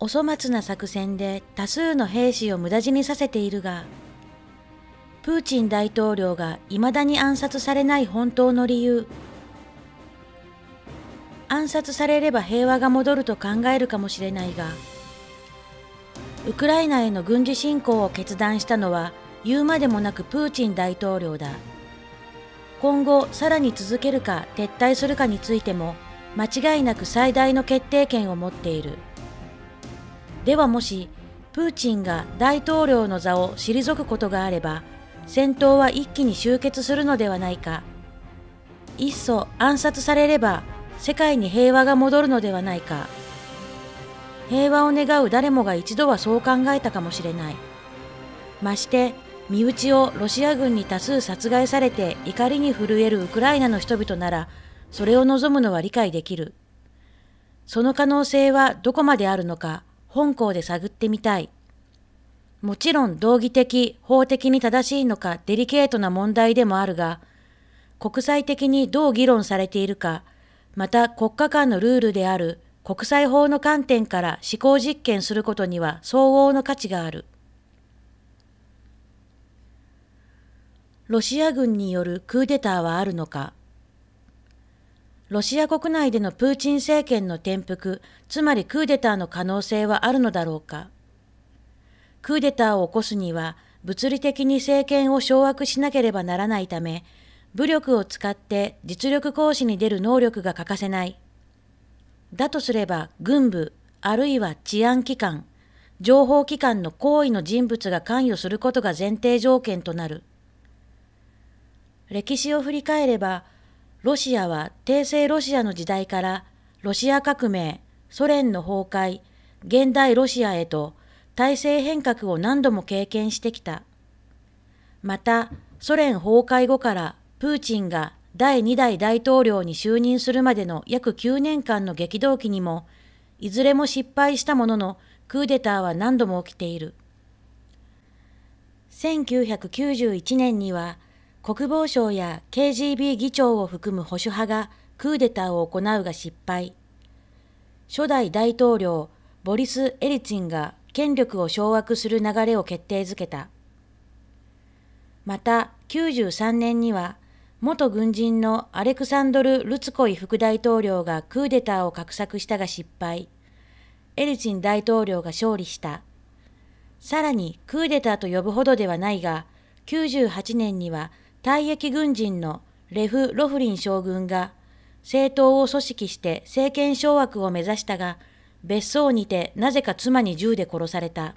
お粗末な作戦で多数の兵士を無駄死にさせているが、プーチン大統領が未だに暗殺されない本当の理由、暗殺されれば平和が戻ると考えるかもしれないが、ウクライナへの軍事侵攻を決断したのは言うまでもなくプーチン大統領だ。今後さらに続けるか撤退するかについても間違いなく最大の決定権を持っている。ではもしプーチンが大統領の座を退くことがあれば戦闘は一気に終結するのではないかいっそ暗殺されれば世界に平和が戻るのではないか平和を願う誰もが一度はそう考えたかもしれないまして身内をロシア軍に多数殺害されて怒りに震えるウクライナの人々ならそれを望むのは理解できるその可能性はどこまであるのか本校で探ってみたい。もちろん道義的、法的に正しいのかデリケートな問題でもあるが、国際的にどう議論されているか、また国家間のルールである国際法の観点から思考実験することには相応の価値がある。ロシア軍によるクーデターはあるのかロシア国内でのプーチン政権の転覆、つまりクーデターの可能性はあるのだろうか。クーデターを起こすには、物理的に政権を掌握しなければならないため、武力を使って実力行使に出る能力が欠かせない。だとすれば、軍部、あるいは治安機関、情報機関の行為の人物が関与することが前提条件となる。歴史を振り返れば、ロシアは帝政ロシアの時代からロシア革命、ソ連の崩壊、現代ロシアへと体制変革を何度も経験してきた。また、ソ連崩壊後からプーチンが第2代大統領に就任するまでの約9年間の激動期にも、いずれも失敗したもののクーデターは何度も起きている。1991年には、国防省や KGB 議長を含む保守派がクーデターを行うが失敗。初代大統領ボリス・エリツィンが権力を掌握する流れを決定づけた。また、93年には、元軍人のアレクサンドル・ルツコイ副大統領がクーデターを画策したが失敗。エリツィン大統領が勝利した。さらにクーデターと呼ぶほどではないが、98年には退役軍人のレフ・ロフリン将軍が政党を組織して政権掌握を目指したが、別荘にてなぜか妻に銃で殺された。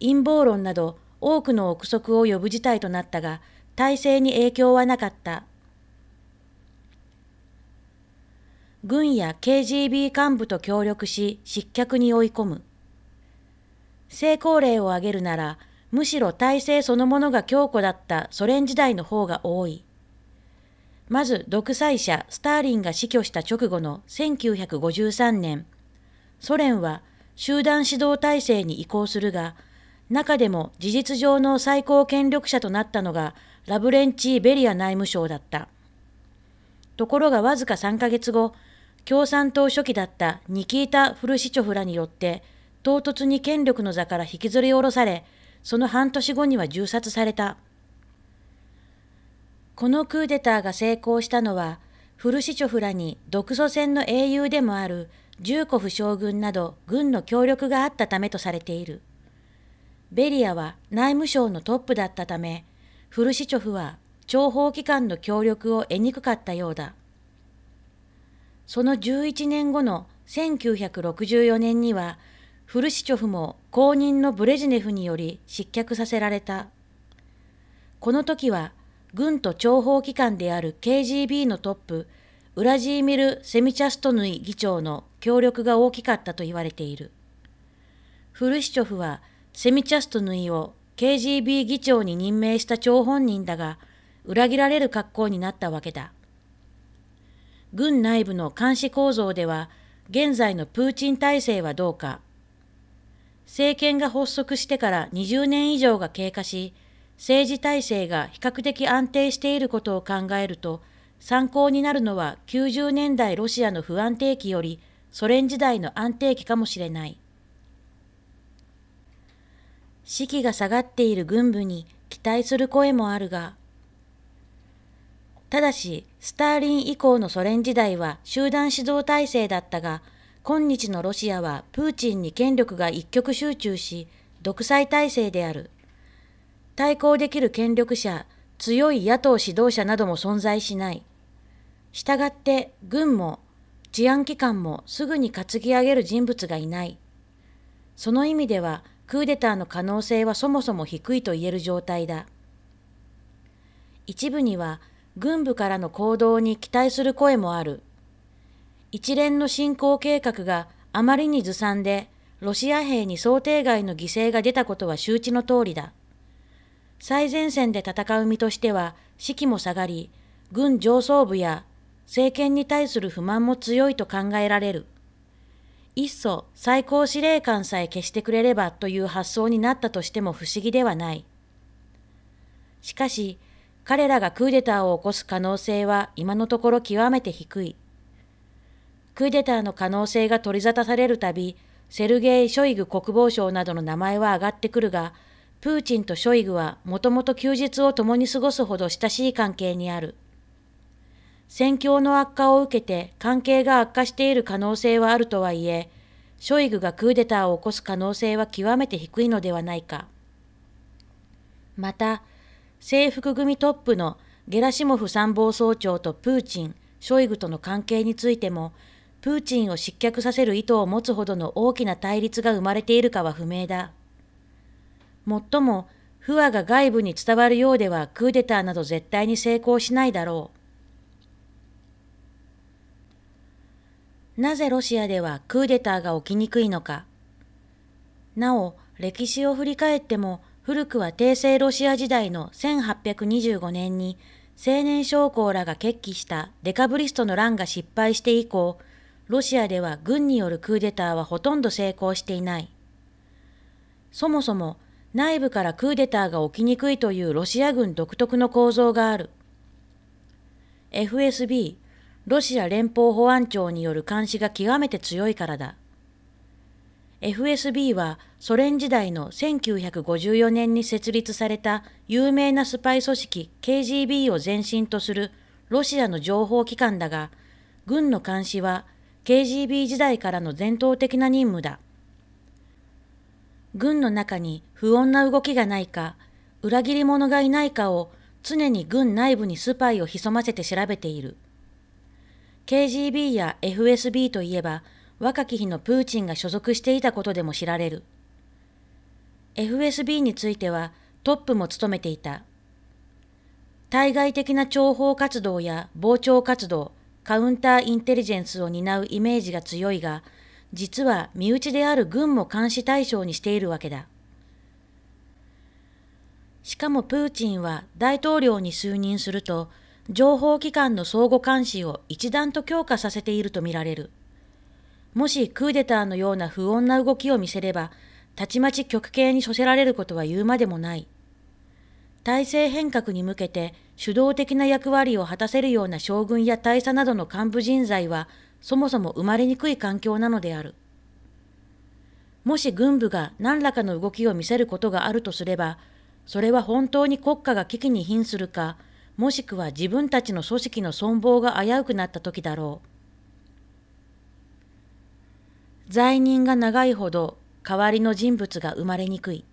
陰謀論など多くの憶測を呼ぶ事態となったが、体制に影響はなかった。軍や KGB 幹部と協力し失脚に追い込む。成功例を挙げるなら、むしろ体制そのものが強固だったソ連時代の方が多い。まず独裁者スターリンが死去した直後の1953年、ソ連は集団指導体制に移行するが、中でも事実上の最高権力者となったのがラブレンチー・ベリア内務省だった。ところがわずか3ヶ月後、共産党初期だったニキータ・フルシチョフらによって、唐突に権力の座から引きずり下ろされ、その半年後には銃殺された。このクーデターが成功したのは、フルシチョフらに独ソ戦の英雄でもあるコフ将軍など軍の協力があったためとされている。ベリアは内務省のトップだったため、フルシチョフは諜報機関の協力を得にくかったようだ。その11年後の1964年にはフルシチョフも後任のブレジネフにより失脚させられた。この時は軍と諜報機関である KGB のトップ、ウラジーミル・セミチャストヌイ議長の協力が大きかったと言われている。フルシチョフはセミチャストヌイを KGB 議長に任命した張本人だが、裏切られる格好になったわけだ。軍内部の監視構造では、現在のプーチン体制はどうか、政権が発足してから20年以上が経過し、政治体制が比較的安定していることを考えると、参考になるのは90年代ロシアの不安定期よりソ連時代の安定期かもしれない。士気が下がっている軍部に期待する声もあるが、ただし、スターリン以降のソ連時代は集団指導体制だったが、今日のロシアはプーチンに権力が一極集中し、独裁体制である。対抗できる権力者、強い野党指導者なども存在しない。したがって軍も治安機関もすぐに担ぎ上げる人物がいない。その意味ではクーデターの可能性はそもそも低いと言える状態だ。一部には軍部からの行動に期待する声もある。一連の侵攻計画があまりにずさんで、ロシア兵に想定外の犠牲が出たことは周知の通りだ。最前線で戦う身としては士気も下がり、軍上層部や政権に対する不満も強いと考えられる。いっそ最高司令官さえ消してくれればという発想になったとしても不思議ではない。しかし、彼らがクーデターを起こす可能性は今のところ極めて低い。クーデターの可能性が取り沙汰されるたび、セルゲイ・ショイグ国防相などの名前は上がってくるが、プーチンとショイグはもともと休日を共に過ごすほど親しい関係にある。戦況の悪化を受けて関係が悪化している可能性はあるとはいえ、ショイグがクーデターを起こす可能性は極めて低いのではないか。また、制服組トップのゲラシモフ参謀総長とプーチン、ショイグとの関係についてもプーチンを失脚させる意図を持つほどの大きな対立が生まれているかは不明だ。もっとも、不和が外部に伝わるようではクーデターなど絶対に成功しないだろう。なぜロシアではクーデターが起きにくいのか。なお、歴史を振り返っても、古くは帝政ロシア時代の1825年に青年将校らが決起したデカブリストの乱が失敗して以降、ロシアでは軍によるクーデターはほとんど成功していない。そもそも内部からクーデターが起きにくいというロシア軍独特の構造がある。FSB、ロシア連邦保安庁による監視が極めて強いからだ。FSB はソ連時代の1954年に設立された有名なスパイ組織 KGB を前身とするロシアの情報機関だが、軍の監視は KGB 時代からの伝統的な任務だ。軍の中に不穏な動きがないか、裏切り者がいないかを常に軍内部にスパイを潜ませて調べている。KGB や FSB といえば若き日のプーチンが所属していたことでも知られる。FSB についてはトップも務めていた。対外的な諜報活動や傍聴活動、カウンターインテリジェンスを担うイメージが強いが、実は身内である軍も監視対象にしているわけだ。しかもプーチンは大統領に就任すると、情報機関の相互監視を一段と強化させているとみられる。もしクーデターのような不穏な動きを見せれば、たちまち極刑に処せられることは言うまでもない。体制変革に向けて主導的な役割を果たせるような将軍や大佐などの幹部人材はそもそも生まれにくい環境なのである。もし軍部が何らかの動きを見せることがあるとすれば、それは本当に国家が危機に瀕するか、もしくは自分たちの組織の存亡が危うくなった時だろう。在任が長いほど代わりの人物が生まれにくい。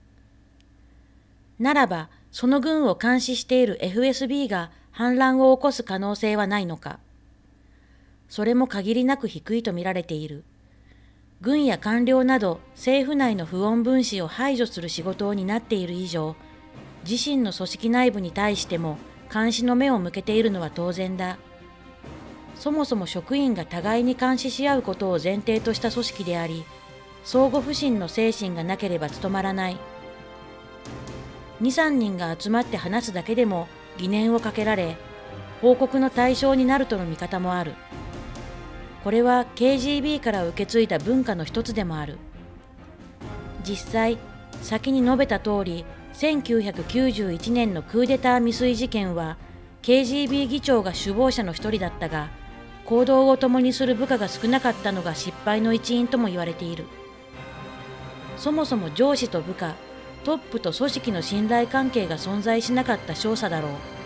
ならば、その軍を監視している FSB が反乱を起こす可能性はないのか。それも限りなく低いとみられている。軍や官僚など政府内の不穏分子を排除する仕事を担っている以上、自身の組織内部に対しても監視の目を向けているのは当然だ。そもそも職員が互いに監視し合うことを前提とした組織であり、相互不信の精神がなければ務まらない。23人が集まって話すだけでも疑念をかけられ報告の対象になるとの見方もあるこれは KGB から受け継いだ文化の一つでもある実際先に述べた通り1991年のクーデター未遂事件は KGB 議長が首謀者の一人だったが行動を共にする部下が少なかったのが失敗の一因とも言われているそもそも上司と部下トップと組織の信頼関係が存在しなかった少佐だろう